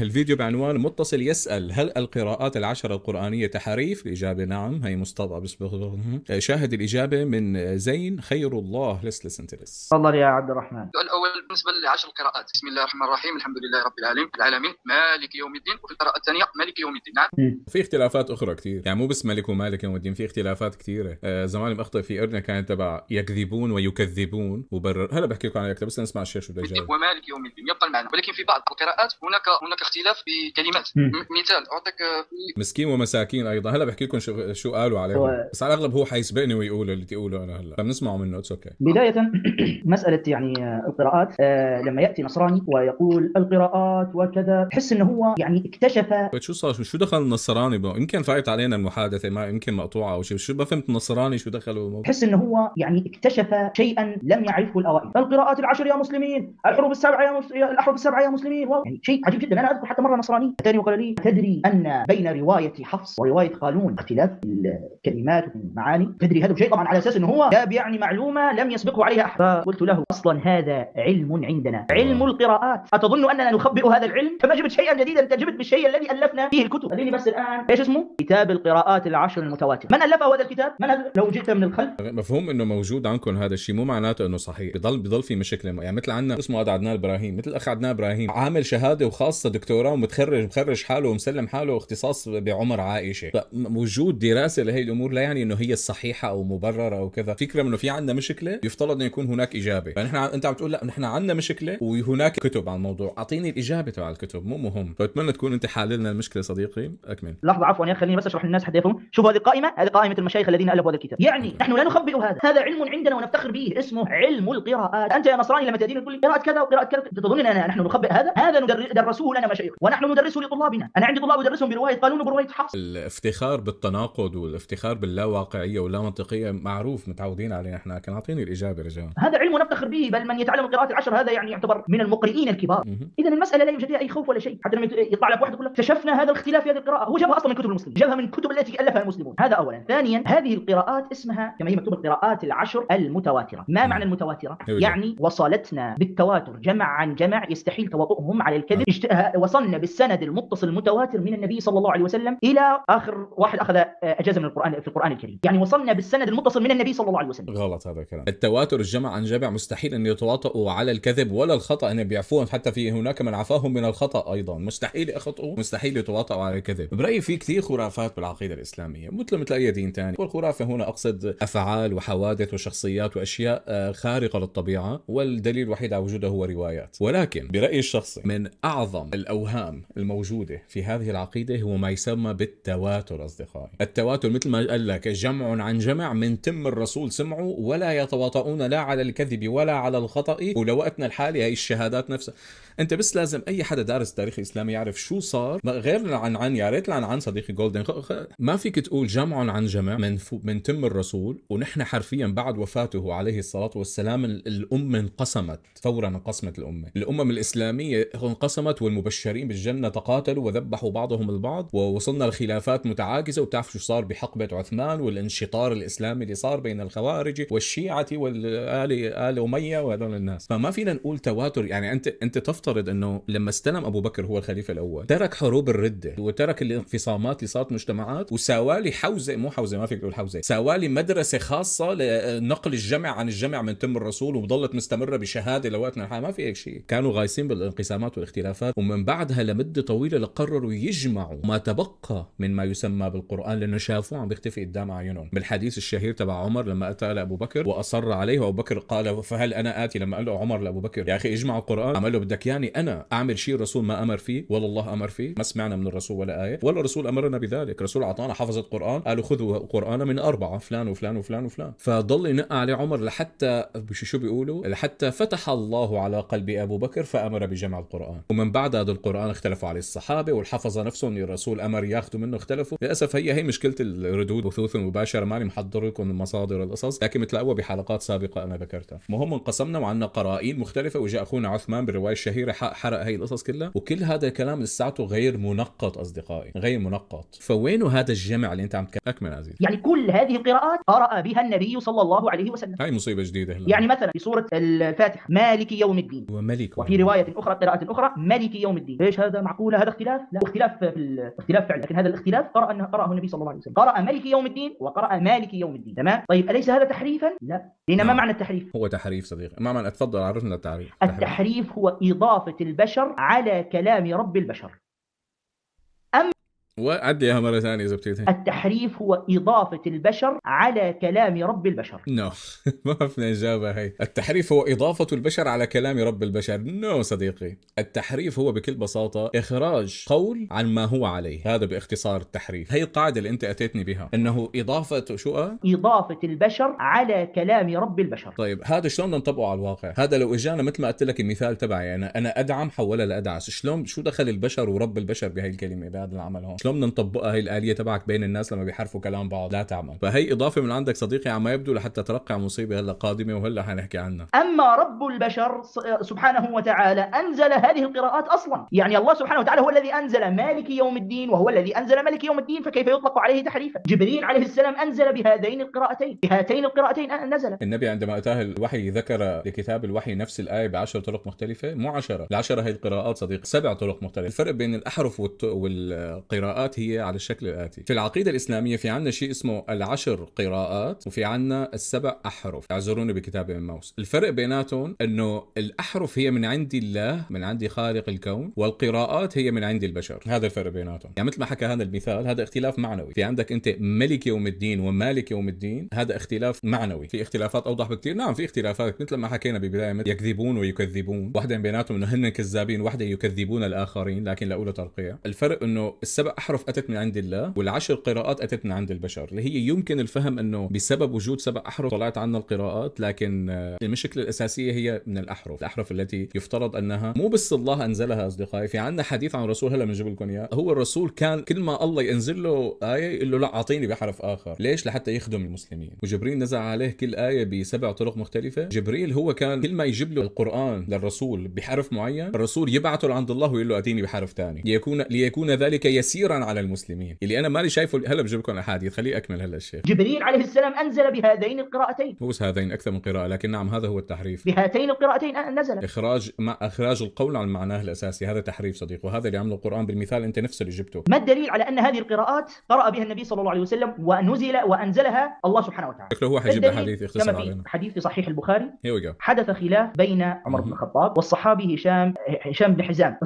الفيديو بعنوان متصل يسأل هل القراءات العشر القرآنية تحريف؟ الإجابة نعم هي مستضعف آه، شاهد الإجابة من آه، زين خير الله لس انت تلس تفضل يا عبد الرحمن الأول بالنسبة لعشر القراءات بسم الله الرحمن الرحيم الحمد لله رب العالمين العالمين مالك يوم الدين وفي القراءة الثانية مالك يوم الدين نعم في اختلافات أخرى كثير يعني مو بس مالك ومالك يوم الدين في اختلافات كثيرة آه زمان مخطئ في أردنا كانت تبع يكذبون ويكذبون وبرر هلا بحكي لكم عن بس نسمع الشيخ شو بده ومالك يوم الدين يبقى المعنى ولكن في بعض القراءات هناك هناك هناك اختلاف بكلمات مثال اعطيك آه، مسكين ومساكين ايضا هلا بحكي لكم شو, شو قالوا عليه و... بس على الاغلب هو حيسبقني ويقول اللي تقوله انا هلا بنسمعه منه اتس اوكي بدايه مساله يعني آه، القراءات آه لما ياتي نصراني ويقول القراءات وكذا تحس انه هو يعني اكتشف شو صار شو دخل النصراني يمكن فايت علينا المحادثه ما يمكن مقطوعه او شيء شو ما فهمت النصراني شو دخله تحس انه هو يعني اكتشف شيئا لم يعرفه الاوائل القراءات العشر يا مسلمين الحروب السبعه يا مسلمين الاحرف السبعه يا مسلمين يعني شيء عجيب جدا انا اذكر حتى مره نصراني اتاني وقال لي تدري ان بين روايه حفص وروايه قالون اختلاف الكلمات والمعاني تدري هذا شيء طبعا على اساس انه هو جاب يعني معلومه لم يسبقه عليها احد فقلت له اصلا هذا علم عندنا علم القراءات اتظن اننا نخبئ هذا العلم فما جبت شيئا جديدا انت جبت بالشيء الذي الفنا فيه الكتب خليني بس الان ايش اسمه كتاب القراءات العشر المتواتر من الف هذا الكتاب من هذا لو جئت من الخلف مفهوم انه موجود عندكم هذا الشيء مو معناته انه صحيح بضل بضل في مشكله يعني مثل عندنا اسمه عدنان ابراهيم مثل اخ عدنان ابراهيم عامل شهاده وخاصه دكتوراه ومتخرج مخرج حاله ومسلم حاله اختصاص بعمر عائشه فوجود دراسه لهي الامور لا يعني انه هي الصحيحه او مبرره او كذا فكره انه في عندنا مشكله يفترض انه يكون هناك اجابه فنحن يعني انت عم تقول لا نحن عندنا مشكله وهناك كتب عن الموضوع اعطيني الاجابه تبع الكتب مو مهم فاتمنى تكون انت حاللنا المشكله صديقي اكمل لحظه عفوا يا خليني بس اشرح للناس حتى شوفوا شوف هذه القائمه هذه قائمه المشايخ الذين الفوا هذا الكتاب يعني نحن لا نخبئ هذا هذا علم عندنا ونفتخر به اسمه علم القراءات انت يا نصراني لما تاتيني تقول قراءه كذا وقراءه كذا انا نحن نخبئ هذا هذا درسوه لنا مشايخ ونحن ندرسه لطلابنا انا عندي طلاب ادرسهم بروايه قانون وبروايه حفص الافتخار بالتناقض والافتخار باللاواقعيه ولا منطقيه معروف متعودين عليه احنا لكن اعطيني الاجابه رجاء هذا علم نفتخر به بل من يتعلم القراءات العشر هذا يعني يعتبر من المقرئين الكبار اذا المساله لا يوجد فيها اي خوف ولا شيء حتى لما يطلع لك واحد يقول لك اكتشفنا هذا الاختلاف في هذه القراءه هو جابها اصلا من كتب المسلمين جابها من الكتب التي الفها المسلمون هذا اولا ثانيا هذه القراءات اسمها كما هي مكتوب القراءات العشر المتواتره ما معنى المتواتره يعني وصلتنا بالتواتر جمع عن جمع يستحيل تواطؤهم على الكذب وصلنا بالسند المتصل المتواتر من النبي صلى الله عليه وسلم الى اخر واحد اخذ اجازه من القران في القران الكريم يعني وصلنا بالسند المتصل من النبي صلى الله عليه وسلم غلط هذا الكلام التواتر الجمع عن جمع مستحيل ان يتواطؤوا على الكذب ولا الخطا ان بيعفوهم حتى في هناك من عفاهم من الخطا ايضا مستحيل يخطئوا مستحيل يتواطؤوا على الكذب برايي في كثير خرافات بالعقيده الاسلاميه مثل مثل اي دين ثاني والخرافه هنا اقصد افعال وحوادث وشخصيات واشياء آه، خارقه للطبيعه والدليل الوحيد على وجودها هو روايات ولكن برايي الشخصي من اعظم الأوهام الموجودة في هذه العقيدة هو ما يسمى بالتواتر أصدقائي التواتر مثل ما قال لك جمع عن جمع من تم الرسول سمعوا ولا يتواطؤون لا على الكذب ولا على الخطأ ولوقتنا الحالي هي الشهادات نفسها انت بس لازم اي حدا دارس تاريخ الاسلام يعرف شو صار غير عن يا ريت عن صديقي جولدن ما فيك تقول جمع عن جمع من من تم الرسول ونحن حرفيا بعد وفاته عليه الصلاه والسلام الامه انقسمت فورا انقسمت الامه الامم الاسلاميه انقسمت والمبشرين الشارين بالجنة تقاتلوا وذبحوا بعضهم البعض ووصلنا لخلافات متعاكسة وبتعرف شو صار بحقبة عثمان والانشطار الإسلامي اللي صار بين الخوارج والشيعة والآل آل أمية وهذول الناس فما فينا نقول تواتر يعني أنت أنت تفترض أنه لما استلم أبو بكر هو الخليفة الأول ترك حروب الردة وترك الانقسامات اللي صارت مجتمعات وساوالي حوزة مو حوزة ما فيك تقول حوزة ساوالي مدرسة خاصة لنقل الجمع عن الجمع من تم الرسول وظلت مستمرة بشهادة لوقتنا الحالي ما في هيك شيء كانوا غايصين بالانقسامات والاختلافات ومن بعدها لمدة طويلة قرروا يجمعوا ما تبقى من ما يسمى بالقرآن لأنه شافوه عم بيختفي قدام أعينهم بالحديث الشهير تبع عمر لما أتى لأبو بكر وأصر عليه وأبو بكر قال فهل أنا آتي لما قال له عمر لأبو بكر يا أخي اجمعوا القرآن عمل له بدك يعني أنا أعمل شيء الرسول ما أمر فيه ولا الله أمر فيه ما سمعنا من الرسول ولا آية ولا الرسول أمرنا بذلك الرسول أعطانا حفظة قرآن قالوا خذوا قرآن من أربعة فلان وفلان وفلان وفلان فضل ينقى عليه عمر لحتى شو بيقولوا لحتى فتح الله على قلب أبو بكر فأمر بجمع القرآن ومن بعدها القرآن اختلفوا عليه الصحابة والحفظة نفسهم الرسول أمر ياخذوا منه اختلفوا للأسف هي هي مشكلة الردود بثوث مباشرة ماني محضر لكم مصادر القصص لكن اول بحلقات سابقة أنا ذكرتها المهم انقسمنا وعندنا قرائن مختلفة وجاء أخونا عثمان بالرواية الشهيرة حرق هي القصص كلها وكل هذا الكلام لساته غير منقط أصدقائي غير منقط فوينه هذا الجمع اللي أنت عم تكمل عزيز يعني كل هذه القراءات قرأ بها النبي صلى الله عليه وسلم هاي مصيبة جديدة هلا. يعني مثلا في سورة الفاتحة مالك يوم الدين وملك وفي رواية أخرى قراءة أخرى ملك يوم الدين ايش هذا معقوله هذا اختلاف لا اختلاف في الاختلاف فعلا لكن هذا الاختلاف قرأ أنه قرأه النبي صلى الله عليه وسلم قرأ ملك يوم الدين وقرأ مالك يوم الدين تمام طيب أليس هذا تحريفا لا لأن ما نعم. معنى التحريف هو تحريف صديقي ما معنى اتفضل عرفنا التعريف التحريف هو إضافة البشر على كلام رب البشر وعديها مره ثانيه اذا بتقدر التحريف هو اضافه البشر على كلام رب البشر نو ما عرفنا اجابه هي التحريف هو اضافه البشر على كلام رب البشر نو صديقي التحريف هو بكل بساطه اخراج قول عن ما هو عليه هذا باختصار التحريف هي القاعده اللي انت اتيتني بها انه اضافه شو اضافه البشر على كلام رب البشر طيب هذا شلون نطبقه على الواقع هذا لو اجانا مثل ما قلت لك المثال تبعي انا انا ادعم حولها لادعس شلون شو دخل البشر ورب البشر بهي الكلمه بهذا العمل هون شلون بدنا نطبقها هي الاليه تبعك بين الناس لما بيحرفوا كلام بعض لا تعمل فهي اضافه من عندك صديقي عم يبدو لحتى ترقع مصيبه هلا قادمه وهلا حنحكي عنها اما رب البشر سبحانه وتعالى انزل هذه القراءات اصلا يعني الله سبحانه وتعالى هو الذي انزل مالك يوم الدين وهو الذي انزل مالك يوم الدين فكيف يطلق عليه تحريفا جبريل عليه السلام انزل بهذين القراءتين بهاتين القراءتين نزل النبي عندما اتاه الوحي ذكر لكتاب الوحي نفس الايه بعشر طرق مختلفه مو عشره العشره هي القراءات صديق سبع طرق مختلفه الفرق بين الاحرف والقراءات القراءات هي على الشكل الآتي في العقيدة الإسلامية في عنا شيء اسمه العشر قراءات وفي عنا السبع أحرف اعذروني بكتاب الموس الفرق بيناتهم أنه الأحرف هي من عندي الله من عندي خالق الكون والقراءات هي من عندي البشر هذا الفرق بيناتهم يعني مثل ما حكى هذا المثال هذا اختلاف معنوي في عندك أنت ملك يوم الدين ومالك يوم الدين هذا اختلاف معنوي في اختلافات أوضح بكثير نعم في اختلافات مثل ما حكينا ببداية مثل يكذبون ويكذبون واحدة بيناتهم أنه هن كذابين واحدة يكذبون الآخرين لكن لأولى ترقيع الفرق أنه السبع احرف اتت من عند الله والعشر قراءات اتت من عند البشر اللي هي يمكن الفهم انه بسبب وجود سبع احرف طلعت عنا القراءات لكن آه، المشكله الاساسيه هي من الاحرف الاحرف التي يفترض انها مو بس الله انزلها اصدقائي في عنا حديث عن الرسول هلا بنجيب لكم اياه هو الرسول كان كل ما الله ينزل له ايه يقول له لا اعطيني بحرف اخر ليش لحتى يخدم المسلمين وجبريل نزل عليه كل ايه بسبع طرق مختلفه جبريل هو كان كل ما يجيب له القران للرسول بحرف معين الرسول يبعثه لعند الله ويقول له اتيني بحرف ثاني ليكون ليكون ذلك يسير خيرا على المسلمين اللي انا ماني شايفه هلا بجيب لكم الاحاديث خليه اكمل هلا الشيخ جبريل عليه السلام انزل بهذين القراءتين مو بس هذين اكثر من قراءه لكن نعم هذا هو التحريف بهاتين القراءتين نزل اخراج ما اخراج القول عن معناه الاساسي هذا تحريف صديق وهذا اللي عمله القران بالمثال انت نفسه اللي جبته ما الدليل على ان هذه القراءات قرأ بها النبي صلى الله عليه وسلم ونزل وانزلها الله سبحانه وتعالى شكله هو حيجيب الحديث يختصر علينا حديث في صحيح البخاري حدث خلاف بين عمر بن الخطاب والصحابي هشام هشام بن حزام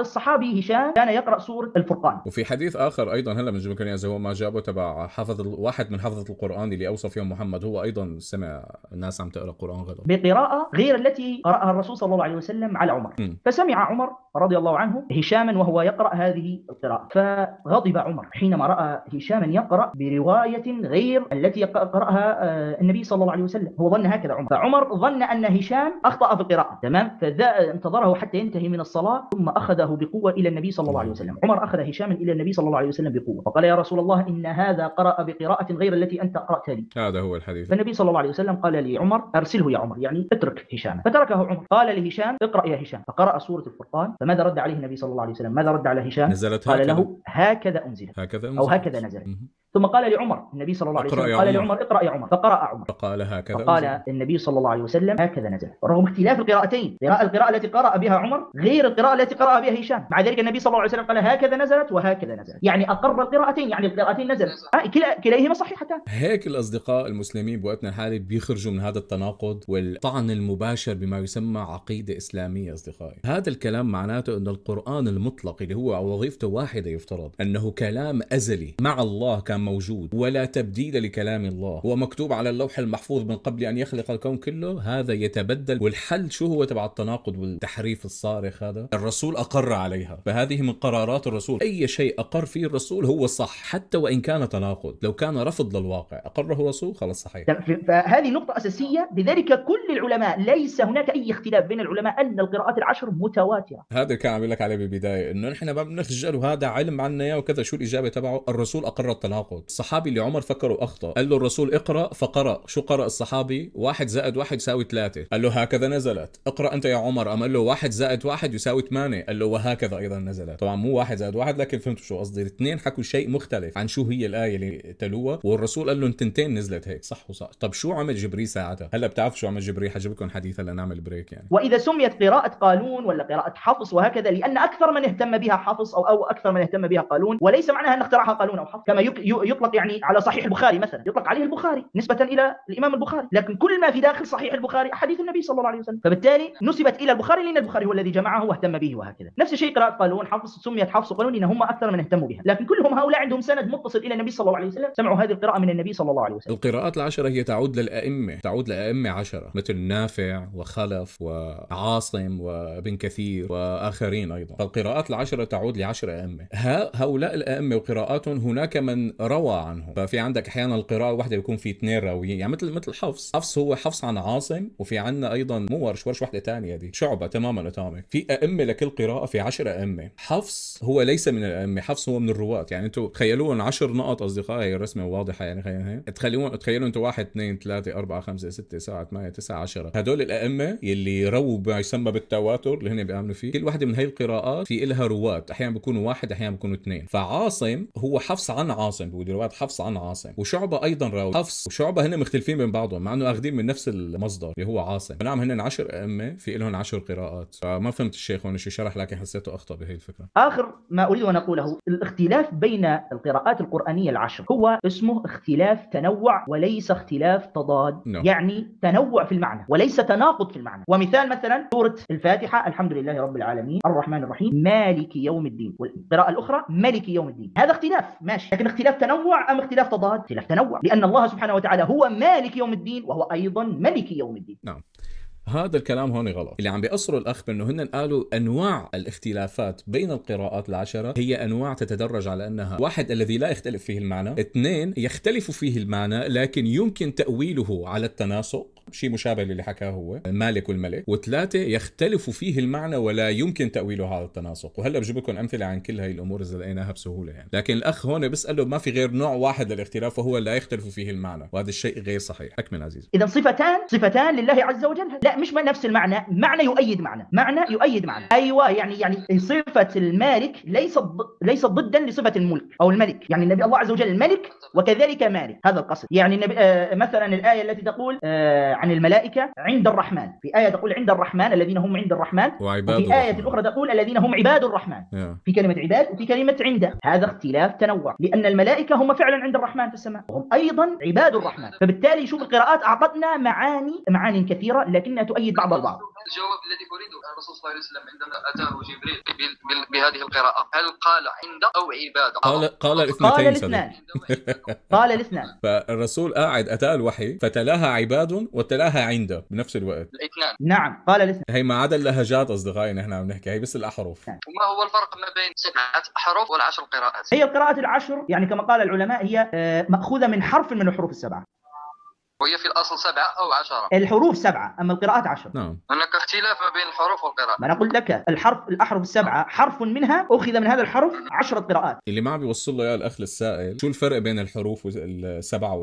الصحابي هشام كان يقرأ سوره الفرقان وفي حديث اخر ايضا هلا من جمهورية هو ما جابه تبع حفظ واحد من حفظة القران اللي اوصى فيهم محمد هو ايضا سمع الناس عم تقرا قران غلط بقراءه غير التي قراها الرسول صلى الله عليه وسلم على عمر م. فسمع عمر رضي الله عنه هشاما وهو يقرا هذه القراءه فغضب عمر حينما راى هشاما يقرا بروايه غير التي قراها آه، النبي صلى الله عليه وسلم هو ظن هكذا عمر فعمر ظن ان هشام اخطا في القراءه تمام فانتظره حتى ينتهي من الصلاه ثم اخذه بقوه الى النبي صلى الله عليه وسلم عمر اخذ هشاما الى النبي النبي صلى الله عليه وسلم بقوه فقال يا رسول الله ان هذا قرأ بقراءه غير التي انت قرأت لي هذا هو الحديث فالنبي صلى الله عليه وسلم قال لعمر ارسله يا عمر يعني اترك هشام فتركه عمر قال لهشام اقرأ يا هشام فقرأ سوره الفرقان فماذا رد عليه النبي صلى الله عليه وسلم ماذا رد على هشام نزلت قال هكذا. له هكذا انزلت هكذا أنزلت. او هكذا نزلت ثم قال لعمر النبي صلى الله عليه وسلم قال لعمر اقرا يا عمر فقرا عمر فقال هكذا فقال النبي صلى الله عليه وسلم هكذا نزل رغم اختلاف القراءتين قراءة القراءة التي قرأ بها عمر غير القراءة التي قرأ بها هشام مع ذلك النبي صلى الله عليه وسلم قال هكذا نزلت وهكذا نزلت يعني أقر القراءتين يعني القراءتين نزلت آه، كلا كليهما صحيحتان هيك الأصدقاء المسلمين بوقتنا الحالي بيخرجوا من هذا التناقض والطعن المباشر بما يسمى عقيدة إسلامية أصدقائي هذا الكلام معناته أن القرآن المطلق اللي هو وظيفته واحدة يفترض أنه كلام أزلي مع الله كما موجود ولا تبديل لكلام الله هو مكتوب على اللوح المحفوظ من قبل أن يخلق الكون كله هذا يتبدل والحل شو هو تبع التناقض والتحريف الصارخ هذا الرسول أقر عليها فهذه من قرارات الرسول أي شيء أقر فيه الرسول هو صح حتى وإن كان تناقض لو كان رفض للواقع أقره الرسول خلاص صحيح فهذه نقطة أساسية لذلك كل العلماء ليس هناك أي اختلاف بين العلماء أن القراءات العشر متواترة هذا اللي كان عم لك عليه بالبداية إنه نحن ما بنخجل وهذا علم عنا إياه وكذا شو الإجابة تبعه الرسول أقر التناقض التساقط الصحابي اللي عمر فكره أخطأ قال له الرسول اقرأ فقرأ شو قرأ الصحابي واحد زائد واحد يساوي ثلاثة قال له هكذا نزلت اقرأ أنت يا عمر قام قال له واحد زائد واحد يساوي ثمانية قال له وهكذا أيضا نزلت طبعا مو واحد زائد واحد لكن فهمت شو قصدي الاثنين حكوا شيء مختلف عن شو هي الآية اللي تلوها والرسول قال لهم تنتين نزلت هيك صح وصح طب شو عمل جبريل ساعتها هلا بتعرف شو عمل جبريل حجبكم لكم حديث هلا نعمل بريك يعني واذا سميت قراءه قانون ولا قراءه حفص وهكذا لان اكثر من اهتم بها حفص او او اكثر من اهتم بها قالون وليس معناها ان اخترعها قالون او حفص كما يطلق يعني على صحيح البخاري مثلا يطلق عليه البخاري نسبة إلى الإمام البخاري لكن كل ما في داخل صحيح البخاري حديث النبي صلى الله عليه وسلم فبالتالي نسبت إلى البخاري لأن البخاري هو الذي جمعه واهتم به وهكذا نفس الشيء قراءة قالون حفص سميت حفص قالون لأن هم أكثر من اهتموا بها لكن كلهم هؤلاء عندهم سند متصل إلى النبي صلى الله عليه وسلم سمعوا هذه القراءة من النبي صلى الله عليه وسلم القراءات العشرة هي تعود للأئمة تعود لأئمة عشرة مثل نافع وخلف وعاصم وابن كثير وآخرين أيضا فالقراءات العشرة تعود لعشرة أئمة هؤلاء الأئمة وقراءاتهم هناك من روى عنه ففي عندك احيانا القراءه واحده بيكون في اثنين راويين يعني مثل مثل حفص حفص هو حفص عن عاصم وفي عندنا ايضا مو ورش ورش واحده ثانيه دي شعبه تماما تماما في ائمه لكل قراءه في عشر ائمه حفص هو ليس من الائمه حفص هو من الرواة يعني انتم تخيلوهم عشر نقط اصدقائي هي الرسمه واضحه يعني خلينا تخيلون تخيلوا انتم 1 2 3 4 5 6 7 8 9 10 هدول الائمه يلي رووا ما يسمى بالتواتر اللي هن بيامنوا فيه كل وحده من هي القراءات في إلها رواة احيانا بيكونوا واحد احيانا بيكونوا اثنين فعاصم هو حفص عن عاصم ودي روايه حفص عن عاصم وشعبه ايضا راوي حفص وشعبه هن مختلفين من بعضهم مع انه اخذين من نفس المصدر اللي هو عاصم نعم هن عشر ائمه في لهم عشر قراءات فما فهمت الشيخ هون شو شرح لكن حسيته اخطا بهي الفكره اخر ما اريد ان اقوله الاختلاف بين القراءات القرانيه العشر هو اسمه اختلاف تنوع وليس اختلاف تضاد no. نعم. يعني تنوع في المعنى وليس تناقض في المعنى ومثال مثلا سوره الفاتحه الحمد لله رب العالمين الرحمن الرحيم مالك يوم الدين والقراءه الاخرى ملك يوم الدين هذا اختلاف ماشي لكن اختلاف تنوع أم اختلاف تضاد؟ اختلاف تنوع لأن الله سبحانه وتعالى هو مالك يوم الدين وهو أيضا ملك يوم الدين نعم no. هذا الكلام هون غلط اللي عم بيأصروا الأخ بأنه هن قالوا أنواع الاختلافات بين القراءات العشرة هي أنواع تتدرج على أنها واحد الذي لا يختلف فيه المعنى اثنين يختلف فيه المعنى لكن يمكن تأويله على التناسق شيء مشابه للي حكاه هو مالك والملك وثلاثة يختلف فيه المعنى ولا يمكن تأويله على التناسق وهلا بجيب لكم أمثلة عن كل هاي الأمور إذا لقيناها بسهولة يعني لكن الأخ هون بسأله ما في غير نوع واحد للاختلاف وهو لا يختلف فيه المعنى وهذا الشيء غير صحيح أكمل عزيزي إذا صفتان صفتان لله عز وجل لا مش نفس المعنى معنى يؤيد معنى معنى يؤيد معنى ايوه يعني يعني صفه المالك ليست ليست ضدا لصفه الملك او الملك يعني النبي الله عز وجل ملك وكذلك مالك هذا القصد يعني النبي آه مثلا الايه التي تقول آه عن الملائكه عند الرحمن في ايه تقول عند الرحمن الذين هم عند الرحمن وعباد وفي ايه الرحمن. اخرى تقول الذين هم عباد الرحمن yeah. في كلمه عباد وفي كلمه عند هذا اختلاف تنوع لان الملائكه هم فعلا عند الرحمن في السماء وهم ايضا عباد الرحمن فبالتالي شوف القراءات اعطتنا معاني معاني كثيره لكنها أن تؤيد بعض البعض الجواب الذي أريده الرسول صلى الله عليه وسلم عندما أتاه جبريل بهذه القراءة هل قال عند أو عبادة قال قال الاثنتين قال الاثنان قال الاثنان فالرسول قاعد أتاه الوحي فتلاها عباد وتلاها عند بنفس الوقت الاثنان نعم قال الاثنان هي ما عدا اللهجات أصدقائي نحن عم نحكي هي بس الأحرف نعم. وما هو الفرق ما بين سبعة أحرف والعشر قراءات هي القراءات العشر يعني كما قال العلماء هي آه، مأخوذة من حرف من الحروف السبعة وهي في الاصل سبعه او عشره الحروف سبعه اما القراءات عشره نعم هناك اختلاف ما بين الحروف والقراءات ما انا قلت لك الحرف الاحرف السبعه حرف منها اخذ من هذا الحرف عشره قراءات اللي ما عم بيوصل له يا الاخ السائل شو الفرق بين الحروف السبعه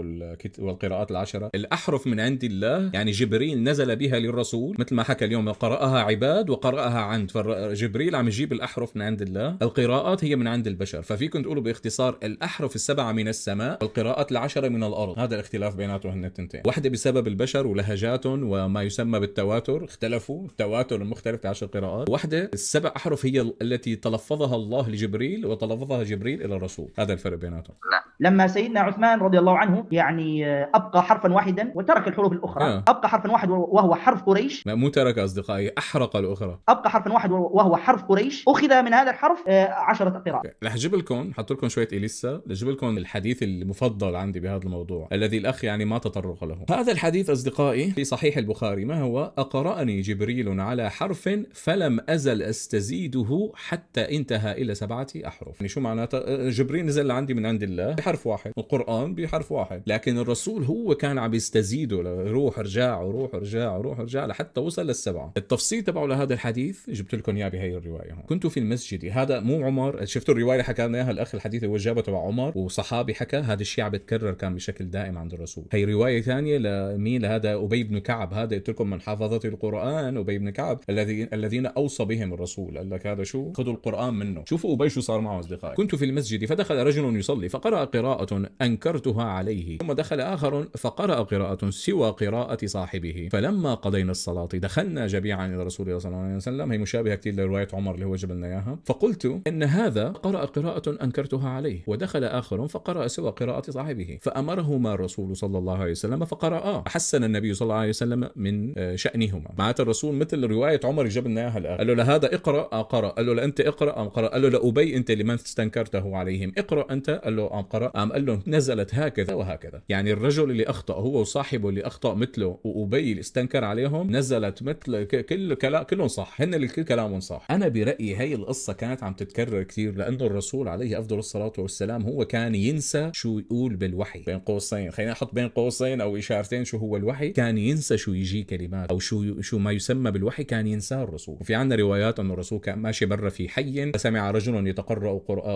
والقراءات العشره الاحرف من عند الله يعني جبريل نزل بها للرسول مثل ما حكى اليوم قراها عباد وقراها عند فجبريل عم يجيب الاحرف من عند الله القراءات هي من عند البشر ففيكم تقولوا باختصار الاحرف السبعه من السماء والقراءات العشره من الارض هذا الاختلاف بيناتهم التنتين واحدة بسبب البشر ولهجاتهم وما يسمى بالتواتر اختلفوا التواتر المختلف عشر قراءات واحدة السبع أحرف هي التي تلفظها الله لجبريل وتلفظها جبريل إلى الرسول هذا الفرق بيناتهم نعم. لما سيدنا عثمان رضي الله عنه يعني آه، أبقى حرفا واحدا وترك الحروف الأخرى آه. أبقى حرفا واحد وهو حرف قريش لا مو ترك أصدقائي أحرق الأخرى أبقى حرفا واحد وهو حرف قريش أخذ من هذا الحرف آه، عشرة قراءات رح أجيب لكم حط لكم شوية إليسا لجيب لكم الحديث المفضل عندي بهذا الموضوع الذي الأخ يعني ما تطرق التفرغ له هذا الحديث أصدقائي في صحيح البخاري ما هو أقرأني جبريل على حرف فلم أزل أستزيده حتى انتهى إلى سبعة أحرف يعني شو معناته أه، جبريل نزل لعندي من عند الله بحرف واحد القرآن بحرف واحد لكن الرسول هو كان عم يستزيده روح رجاع وروح رجاع وروح رجاع لحتى وصل للسبعة التفصيل تبعه لهذا الحديث جبت لكم إياه بهي الرواية هون كنت في المسجد هذا مو عمر شفتوا الرواية اللي حكى لنا إياها الأخ الحديث اللي هو جابه تبع عمر وصحابي حكى هذا الشيء عم بيتكرر كان بشكل دائم عند الرسول هي رواية شيء ثانيه لمين هذا ابي بن كعب هذا قلت لكم من حافظه القران ابي بن كعب الذي الذين اوصى بهم الرسول قال لك هذا شو خذوا القران منه شوفوا ابي شو صار معه اصدقائي كنت في المسجد فدخل رجل يصلي فقرا قراءه انكرتها عليه ثم دخل اخر فقرا قراءه سوى قراءه صاحبه فلما قضينا الصلاه دخلنا جميعا الى رسول الله صلى الله عليه وسلم هي مشابهه كثير لروايه عمر اللي هو لنا اياها فقلت ان هذا قرا قراءه انكرتها عليه ودخل اخر فقرا سوى قراءه صاحبه فامرهما الرسول صلى الله عليه وسلم وسلم آه. فحسن النبي صلى الله عليه وسلم من آه، شأنهما معناته الرسول مثل رواية عمر جاب لنا إياها الآن قال له لهذا اقرأ أقرأ آه، قرأ قال له لأنت اقرأ أم قرأ قال له لأبي أنت لمن استنكرته عليهم اقرأ أنت قال له أم قرأ أم قال له نزلت هكذا وهكذا يعني الرجل اللي أخطأ هو وصاحبه اللي أخطأ مثله وأبي اللي استنكر عليهم نزلت مثل كل كلام كلهم صح هن اللي كل كلامهم صح أنا برأيي هي القصة كانت عم تتكرر كثير لأنه الرسول عليه أفضل الصلاة والسلام هو كان ينسى شو يقول بالوحي بين قوسين خلينا نحط بين قوسين او اشارتين شو هو الوحي كان ينسى شو يجي كلمات او شو شو ما يسمى بالوحي كان ينساه الرسول وفي عندنا روايات انه الرسول كان ماشي برا في حي فسمع رجل يتقرا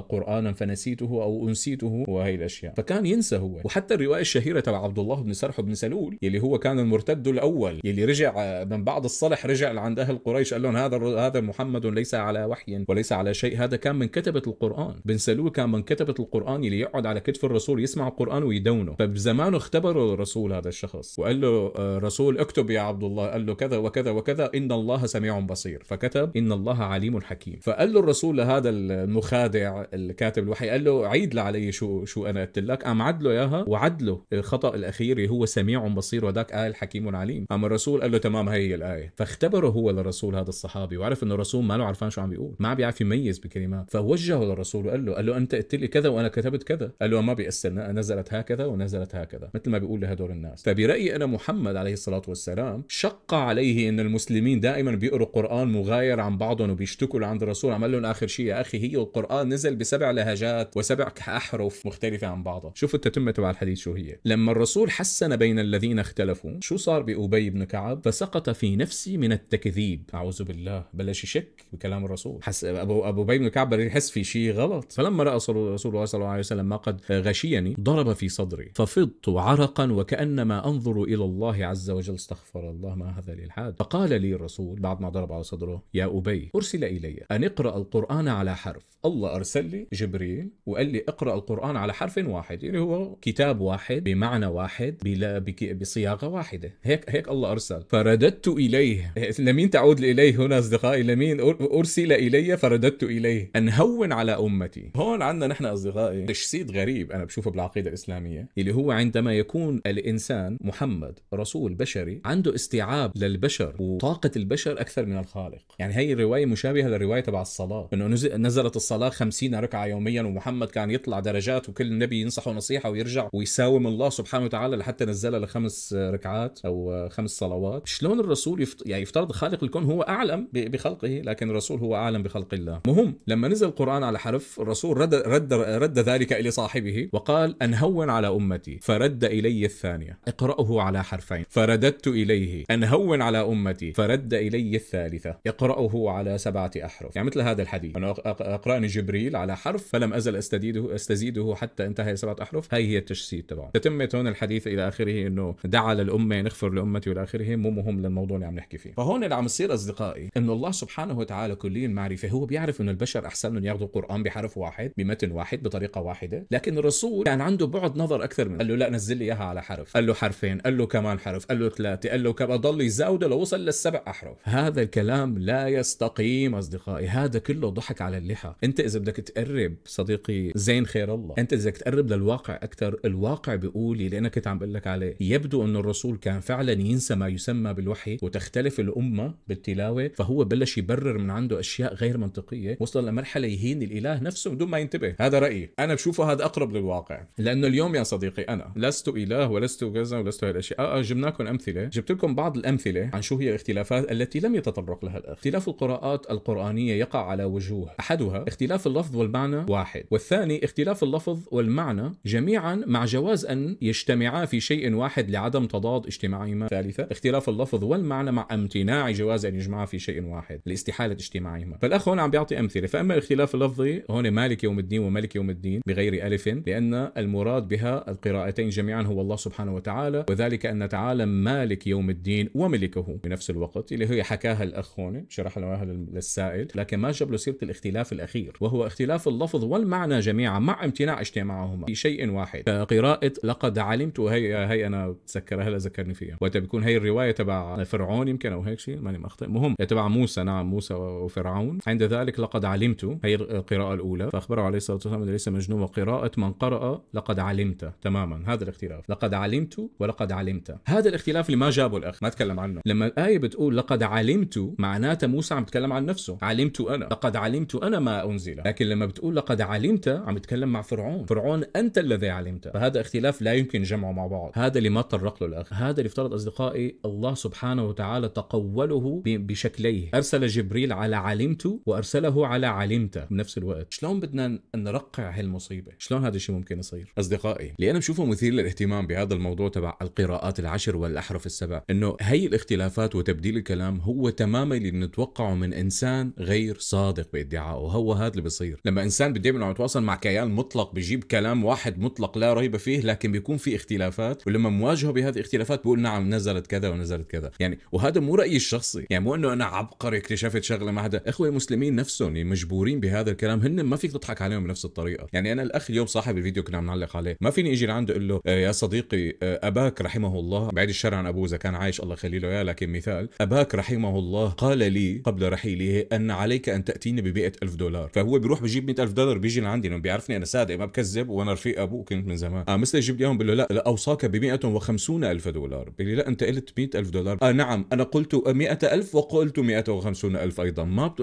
قرانا فنسيته او انسيته وهي الاشياء فكان ينسى هو وحتى الروايه الشهيره تبع عبد الله بن سرح بن سلول يلي هو كان المرتد الاول يلي رجع من بعد الصلح رجع لعند اهل قريش قال لهم هذا هذا محمد ليس على وحي وليس على شيء هذا كان من كتبه القران بن سلول كان من كتبه القران يلي يقعد على كتف الرسول يسمع القران ويدونه فبزمانه اختبروا الرسول الرسول هذا الشخص وقال له الرسول آه، اكتب يا عبد الله قال له كذا وكذا وكذا إن الله سميع بصير فكتب إن الله عليم حكيم فقال له الرسول لهذا المخادع الكاتب الوحي قال له عيد لعلي شو شو أنا قلت لك قام عدله إياها وعدله الخطأ الأخير هو سميع بصير وذاك قال حكيم عليم قام الرسول قال له تمام هي الآية فاختبره هو للرسول هذا الصحابي وعرف إنه الرسول ما له عرفان شو عم بيقول ما بيعرف يميز بكلمات فوجهه للرسول وقال له قال له أنت قلت لي كذا وأنا كتبت كذا قال له ما بيأثر نزلت هكذا ونزلت هكذا مثل ما بيقول لهدول دور الناس فبرأيي أنا محمد عليه الصلاة والسلام شق عليه أن المسلمين دائما بيقروا قرآن مغاير عن بعضهم وبيشتكوا عند الرسول عمل لهم آخر شيء يا أخي هي القرآن نزل بسبع لهجات وسبع أحرف مختلفة عن بعضها شوفوا التتمة تبع الحديث شو هي لما الرسول حسن بين الذين اختلفوا شو صار بأبي بن كعب فسقط في نفسي من التكذيب أعوذ بالله بلش يشك بكلام الرسول حس أبو أبو أبي بن كعب يحس في شيء غلط فلما رأى رسول الله صلى الله عليه وسلم ما قد غشيني ضرب في صدري ففضت عرقا وك وكأنما أنظر إلى الله عز وجل استغفر الله ما هذا الإلحاد فقال لي الرسول بعد ما ضرب على صدره يا أبي أرسل إلي أن اقرأ القرآن على حرف الله أرسل لي جبريل وقال لي اقرأ القرآن على حرف واحد يعني هو كتاب واحد بمعنى واحد بلا بصياغة واحدة هيك هيك الله أرسل فرددت إليه لمين تعود إليه هنا أصدقائي لمين أرسل إلي فرددت إليه أن هون على أمتي هون عندنا نحن أصدقائي تجسيد غريب أنا بشوفه بالعقيدة الإسلامية اللي هو عندما يكون الانسان محمد رسول بشري عنده استيعاب للبشر وطاقه البشر اكثر من الخالق يعني هي الروايه مشابهه للروايه تبع الصلاه انه نزلت الصلاه 50 ركعه يوميا ومحمد كان يطلع درجات وكل نبي ينصحه نصيحه ويرجع ويساوم الله سبحانه وتعالى لحتى نزلها لخمس ركعات او خمس صلوات شلون الرسول يفت... يعني يفترض خالق الكون هو اعلم ب... بخلقه لكن الرسول هو اعلم بخلق الله مهم لما نزل القران على حرف الرسول رد رد رد ذلك الى صاحبه وقال انهون على امتي فرد الي الثاني الثانية اقرأه على حرفين فرددت إليه أن هون على أمتي فرد إلي الثالثة اقرأه على سبعة أحرف يعني مثل هذا الحديث أنا أقرأني جبريل على حرف فلم أزل أستديده أستزيده حتى انتهى سبعة أحرف هاي هي التجسيد تبعه تتمة هون الحديث إلى آخره أنه دعا للأمة نغفر لأمتي وإلى آخره مو مهم للموضوع اللي عم نحكي فيه فهون اللي عم يصير أصدقائي أنه الله سبحانه وتعالى كلي المعرفة هو بيعرف أنه البشر أحسن لهم ياخذوا القرآن بحرف واحد بمتن واحد بطريقة واحدة لكن الرسول كان عنده بعد نظر أكثر منه قال له لا نزل لي إياها على حرف حرف قال له حرفين قال له كمان حرف قال له ثلاثة قال له كم ضل يزاوده لوصل للسبع أحرف هذا الكلام لا يستقيم أصدقائي هذا كله ضحك على اللحى أنت إذا بدك تقرب صديقي زين خير الله أنت إذا بدك تقرب للواقع أكثر الواقع بيقول اللي أنا كنت عم بقول لك عليه يبدو أن الرسول كان فعلا ينسى ما يسمى بالوحي وتختلف الأمة بالتلاوة فهو بلش يبرر من عنده أشياء غير منطقية وصل لمرحلة يهين الإله نفسه بدون ما ينتبه هذا رأيي أنا بشوفه هذا أقرب للواقع لأنه اليوم يا صديقي أنا لست إله ولا ارسطو وكذا ودرست هاي الاشياء اه, آه جبنا لكم امثله جبت لكم بعض الامثله عن شو هي الاختلافات التي لم يتطرق لها الاخ اختلاف القراءات القرانيه يقع على وجوه احدها اختلاف اللفظ والمعنى واحد والثاني اختلاف اللفظ والمعنى جميعا مع جواز ان يجتمعا في شيء واحد لعدم تضاد اجتماعهما ثالثا اختلاف اللفظ والمعنى مع امتناع جواز ان يجمعا في شيء واحد لاستحاله اجتماعهما فالاخ هون عم بيعطي امثله فاما الاختلاف اللفظي هون مالك يوم الدين وملك يوم الدين بغير الف لان المراد بها القراءتين جميعا هو الله سبحانه سبحانه وتعالى وذلك أن تعالى مالك يوم الدين وملكه بنفس الوقت اللي هي حكاها الأخ هون شرح لها للسائل لكن ما جاب له سيرة الاختلاف الأخير وهو اختلاف اللفظ والمعنى جميعا مع امتناع اجتماعهما في شيء واحد قراءة لقد علمت هي هي أنا بتذكرها هلا ذكرني فيها وقتها بيكون هي الرواية تبع فرعون يمكن أو هيك شيء ماني مخطئ مهم تبع موسى نعم موسى وفرعون عند ذلك لقد علمت هي القراءة الأولى فأخبره عليه الصلاة والسلام ليس مجنون وقراءة من قرأ لقد علمت تماما هذا الاختلاف لقد علمت ولقد علمت هذا الاختلاف اللي ما جابه الاخ ما تكلم عنه لما الايه بتقول لقد علمت معناته موسى عم بتكلم عن نفسه علمت انا لقد علمت انا ما انزل لكن لما بتقول لقد علمت عم بتكلم مع فرعون فرعون انت الذي علمت فهذا اختلاف لا يمكن جمعه مع بعض هذا اللي ما تطرق له الاخ هذا اللي افترض اصدقائي الله سبحانه وتعالى تقوله بشكليه ارسل جبريل على علمت وارسله على علمت بنفس الوقت شلون بدنا نرقع هالمصيبه شلون هذا الشيء ممكن يصير اصدقائي اللي انا بشوفه مثير للاهتمام بهذا هذا الموضوع تبع القراءات العشر والاحرف السبع انه هي الاختلافات وتبديل الكلام هو تماما اللي نتوقعه من انسان غير صادق بادعائه هو هذا اللي بصير لما انسان بده عم يتواصل مع كيان مطلق بجيب كلام واحد مطلق لا ريب فيه لكن بيكون في اختلافات ولما مواجهه بهذه الاختلافات بيقول نعم نزلت كذا ونزلت كذا يعني وهذا مو رايي الشخصي يعني مو انه انا عبقري اكتشفت شغله ما حدا اخوه المسلمين نفسهم يعني مجبورين بهذا الكلام هن ما فيك تضحك عليهم بنفس الطريقه يعني انا الاخ اليوم صاحب الفيديو كنا عم نعلق عليه ما فيني اجي لعنده اقول له آه، يا صديقي آه، أباك رحمه الله بعيد الشر عن أبوه إذا كان عايش الله يخلي له إياه لكن مثال أباك رحمه الله قال لي قبل رحيله أن عليك أن تأتيني ب ألف دولار فهو بيروح بجيب مئة ألف دولار بيجي لعندي لأنه بيعرفني أنا صادق ما بكذب وأنا رفيق أبوه كنت من زمان آه مثل يجيب لي إياهم بقول له لا, أوصاك ب 150 ألف دولار بيقول لي لا أنت قلت 100 ألف دولار آه نعم أنا قلت 100 ألف وقلت 150 ألف أيضا ما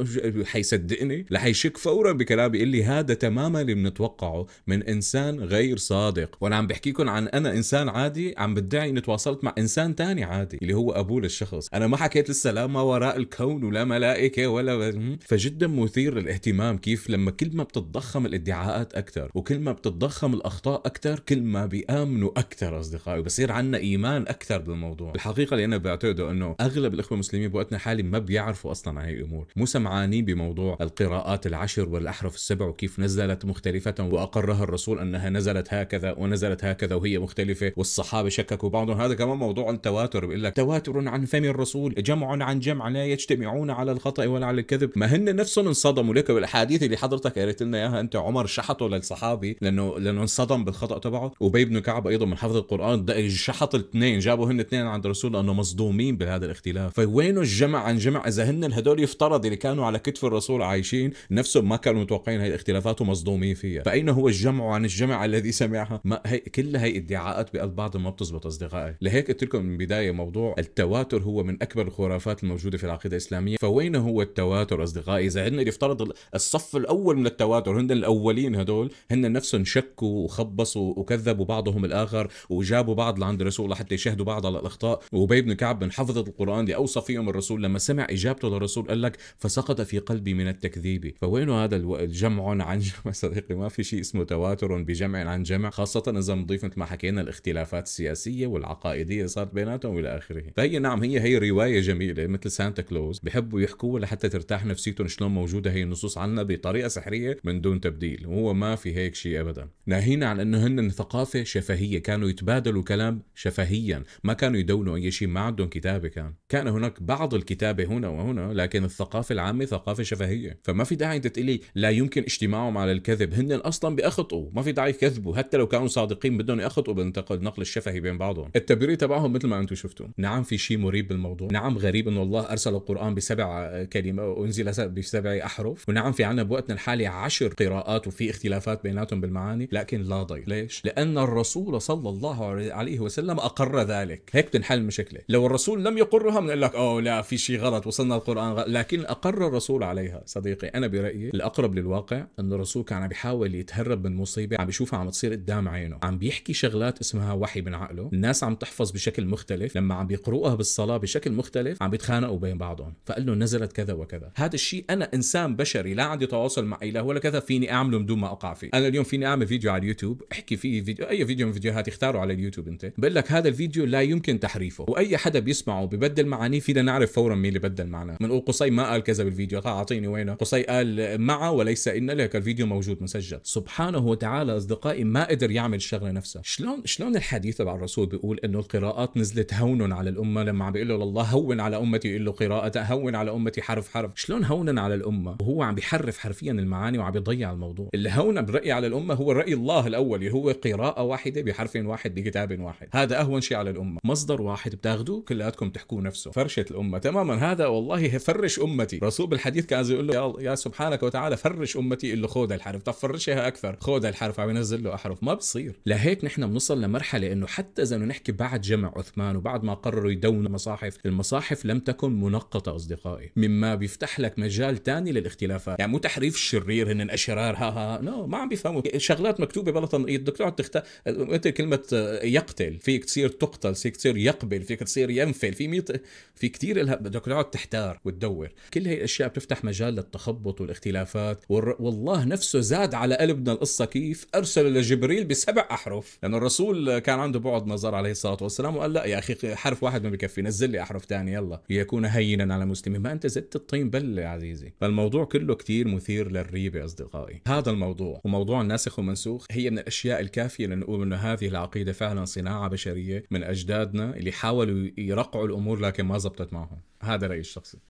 حيصدقني رح يشك فورا بكلامي يقول لي هذا تماما اللي بنتوقعه من إنسان غير صادق وأنا عم بحكيكم عن أنا إنسان عادي عم بدعي اني تواصلت مع انسان تاني عادي اللي هو ابوه للشخص انا ما حكيت لسه لا ما وراء الكون ولا ملائكه ولا فجدا مثير للاهتمام كيف لما كل ما بتتضخم الادعاءات اكثر وكل ما بتتضخم الاخطاء اكثر كل ما بيامنوا اكثر اصدقائي وبصير عندنا ايمان اكثر بالموضوع الحقيقه اللي انا بعتقده انه اغلب الاخوه المسلمين بوقتنا الحالي ما بيعرفوا اصلا عن هي الامور مو سمعانين بموضوع القراءات العشر والاحرف السبع وكيف نزلت مختلفه واقرها الرسول انها نزلت هكذا ونزلت هكذا وهي مختلفه ذلك والصحابه شككوا بعضهم هذا كمان موضوع التواتر بيقول لك تواتر عن فم الرسول جمع عن جمع لا يجتمعون على الخطا ولا على الكذب ما هن نفسهم انصدموا لك بالاحاديث اللي حضرتك قريت لنا اياها انت عمر شحطه للصحابي لانه لانه انصدم بالخطا تبعه وبي بن كعب ايضا من حفظ القران شحط الاثنين جابوا هن اثنين عند الرسول لانه مصدومين بهذا الاختلاف فوينه الجمع عن جمع اذا هن هدول يفترض اللي كانوا على كتف الرسول عايشين نفسهم ما كانوا متوقعين هاي الاختلافات ومصدومين فيها فاين هو الجمع عن الجمع الذي سمعها ما هي كل هي ادعاءات البعض ما بتزبط اصدقائي لهيك قلت لكم من البدايه موضوع التواتر هو من اكبر الخرافات الموجوده في العقيده الاسلاميه فوين هو التواتر اصدقائي اذا عندنا يفترض الصف الاول من التواتر هن الاولين هدول هن نفسهم شكوا وخبصوا وكذبوا بعضهم الاخر وجابوا بعض لعند الرسول لحتى يشهدوا بعض على الاخطاء وبي بن كعب من حفظه القران اوصى فيهم الرسول لما سمع اجابته للرسول قال لك فسقط في قلبي من التكذيب فوينه هذا الجمع عن جمع صديقي ما في شيء اسمه تواتر بجمع عن جمع خاصه اذا نضيف مثل ما حكينا الاختلاف الخلافات السياسيه والعقائديه صارت بيناتهم والى اخره فهي نعم هي هي روايه جميله مثل سانتا كلوز بحبوا يحكوها لحتى ترتاح نفسيتهم شلون موجوده هي النصوص عنا بطريقه سحريه من دون تبديل وهو ما في هيك شيء ابدا ناهينا عن انه هن ثقافه شفهيه كانوا يتبادلوا كلام شفهيا ما كانوا يدونوا اي شيء ما عندهم كتابه كان كان هناك بعض الكتابه هنا وهنا لكن الثقافه العامه ثقافه شفهيه فما في داعي انت تقلي لا يمكن اجتماعهم على الكذب هن اصلا بيخطئوا ما في داعي يكذبوا حتى لو كانوا صادقين بدهم يأخطوا بانتقد النقل الشفهي بين بعضهم التبرير تبعهم مثل ما انتم شفتوا نعم في شيء مريب بالموضوع نعم غريب انه الله ارسل القران بسبع كلمه وانزل بسبع احرف ونعم في عنا بوقتنا الحالي عشر قراءات وفي اختلافات بيناتهم بالمعاني لكن لا ضير ليش لان الرسول صلى الله عليه وسلم اقر ذلك هيك بتنحل المشكله لو الرسول لم يقرها بنقول لك اوه لا في شيء غلط وصلنا القران غلط. لكن اقر الرسول عليها صديقي انا برايي الاقرب للواقع انه الرسول كان عم بيحاول يتهرب من مصيبه عم بيشوفها عم تصير قدام عينه عم بيحكي شغلات اسمها وحي من عقله الناس عم تحفظ بشكل مختلف لما عم بيقروها بالصلاه بشكل مختلف عم بيتخانقوا بين بعضهم فقال له نزلت كذا وكذا هذا الشيء انا انسان بشري لا عندي تواصل مع اله ولا كذا فيني اعمله بدون ما اقع فيه انا اليوم فيني اعمل فيديو على اليوتيوب احكي فيه فيديو اي فيديو من فيديوهات اختاره على اليوتيوب انت بقول لك هذا الفيديو لا يمكن تحريفه واي حدا بيسمعه ببدل معانيه فينا نعرف فورا مين اللي بدل معناه بنقول قصي ما قال كذا بالفيديو اعطيني وينه قصي قال مع وليس ان لك الفيديو موجود مسجل سبحانه وتعالى اصدقائي ما قدر يعمل الشغله نفسها شلون شلون الحديث تبع الرسول بيقول انه القراءات نزلت هون على الامه لما عم بيقول له الله هون على امتي يقول له قراءه هون على امتي حرف حرف شلون هون على الامه وهو عم بيحرف حرفيا المعاني وعم بيضيع الموضوع اللي هون بالراي على الامه هو راي الله الاول اللي هو قراءه واحده بحرف واحد بكتاب واحد هذا اهون شيء على الامه مصدر واحد بتاخذوه كلياتكم تحكوا نفسه فرشه الامه تماما هذا والله فرش امتي رسول بالحديث كان يقول له يا سبحانك وتعالى فرش امتي اللي له خذ الحرف طب فرشها اكثر خذ الحرف عم ينزل له احرف ما بصير لهيك نحن بنوصل لمرحله مرحله انه حتى اذا نحكي بعد جمع عثمان وبعد ما قرروا يدونوا المصاحف المصاحف لم تكن منقطه اصدقائي مما بيفتح لك مجال تاني للاختلافات يعني مو تحريف الشرير هن الأشرار ها ها نو ما عم بيفهموا شغلات مكتوبه بلا تنقيط الدكتور تخت انت كلمه يقتل فيك تصير تقتل فيك تصير يقبل فيك تصير ينفل في ميت في كثير لها بدك تقعد تحتار وتدور كل هي الاشياء بتفتح مجال للتخبط والاختلافات وال... والله نفسه زاد على قلبنا القصه كيف ارسل لجبريل بسبع احرف لانه يعني الرسول كان عنده بعد نظر عليه الصلاه والسلام وقال لا يا اخي حرف واحد ما بكفي نزل لي احرف ثانيه يلا ليكون هينا على مسلمين ما انت زدت الطين بله يا عزيزي فالموضوع كله كثير مثير للريبه اصدقائي هذا الموضوع وموضوع الناسخ والمنسوخ هي من الاشياء الكافيه لنقول انه هذه العقيده فعلا صناعه بشريه من اجدادنا اللي حاولوا يرقعوا الامور لكن ما زبطت معهم هذا رايي الشخصي